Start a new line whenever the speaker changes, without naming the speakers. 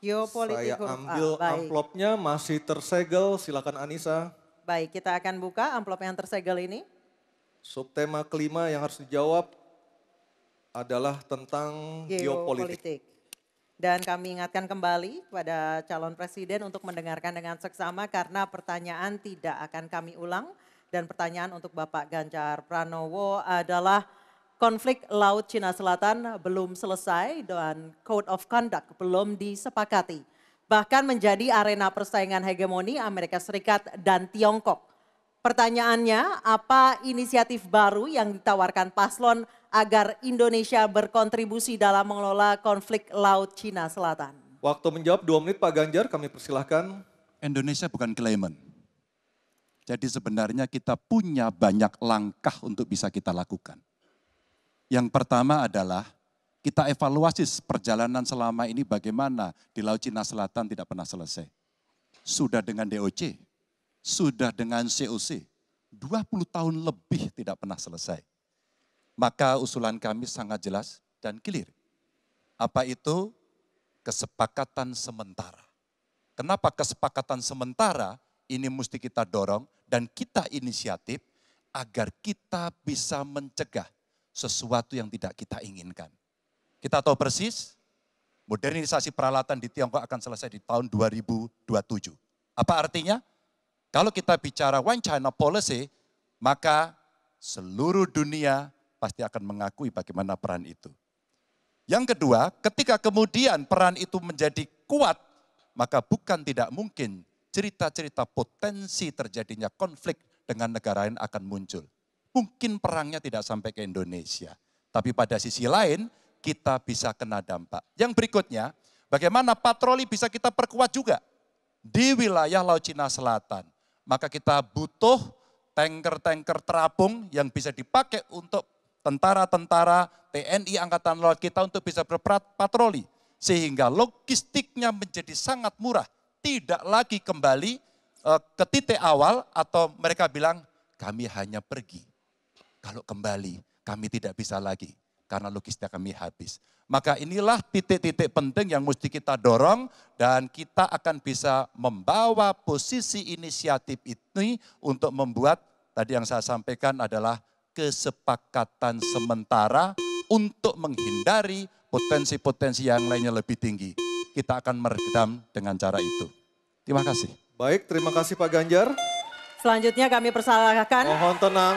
Geopolitik Saya ambil
amplopnya masih tersegel, silakan Anissa.
Baik, kita akan buka amplop yang tersegel ini.
Subtema kelima yang harus dijawab adalah tentang geopolitik. geopolitik.
Dan kami ingatkan kembali kepada calon presiden untuk mendengarkan dengan seksama karena pertanyaan tidak akan kami ulang. Dan pertanyaan untuk Bapak Ganjar Pranowo adalah konflik Laut Cina Selatan belum selesai dan Code of Conduct belum disepakati. Bahkan menjadi arena persaingan hegemoni Amerika Serikat dan Tiongkok. Pertanyaannya, apa inisiatif baru yang ditawarkan paslon agar Indonesia berkontribusi dalam mengelola konflik Laut Cina Selatan?
Waktu menjawab dua menit Pak Ganjar, kami persilahkan. Indonesia bukan claimant. Jadi sebenarnya kita punya banyak langkah untuk bisa kita lakukan yang pertama adalah kita evaluasi perjalanan selama ini bagaimana di Laut Cina Selatan tidak pernah selesai. Sudah dengan DOC, sudah dengan COC, 20 tahun lebih tidak pernah selesai. Maka usulan kami sangat jelas dan clear. Apa itu? Kesepakatan sementara. Kenapa kesepakatan sementara ini mesti kita dorong dan kita inisiatif agar kita bisa mencegah sesuatu yang tidak kita inginkan. Kita tahu persis, modernisasi peralatan di Tiongkok akan selesai di tahun 2027. Apa artinya? Kalau kita bicara One China Policy, maka seluruh dunia pasti akan mengakui bagaimana peran itu. Yang kedua, ketika kemudian peran itu menjadi kuat, maka bukan tidak mungkin cerita-cerita potensi terjadinya konflik dengan negara lain akan muncul. Mungkin perangnya tidak sampai ke Indonesia. Tapi pada sisi lain, kita bisa kena dampak. Yang berikutnya, bagaimana patroli bisa kita perkuat juga di wilayah Laut Cina Selatan. Maka kita butuh tanker-tanker terapung yang bisa dipakai untuk tentara-tentara TNI Angkatan Laut kita untuk bisa patroli, Sehingga logistiknya menjadi sangat murah. Tidak lagi kembali eh, ke titik awal atau mereka bilang kami hanya pergi. Kalau kembali, kami tidak bisa lagi karena lukisnya kami habis. Maka inilah titik-titik penting yang mesti kita dorong dan kita akan bisa membawa posisi inisiatif ini untuk membuat tadi yang saya sampaikan adalah kesepakatan sementara untuk menghindari potensi-potensi yang lainnya lebih tinggi. Kita akan meredam dengan cara itu. Terima kasih. Baik, terima kasih Pak Ganjar.
Selanjutnya kami persalahkan Mohon tenang.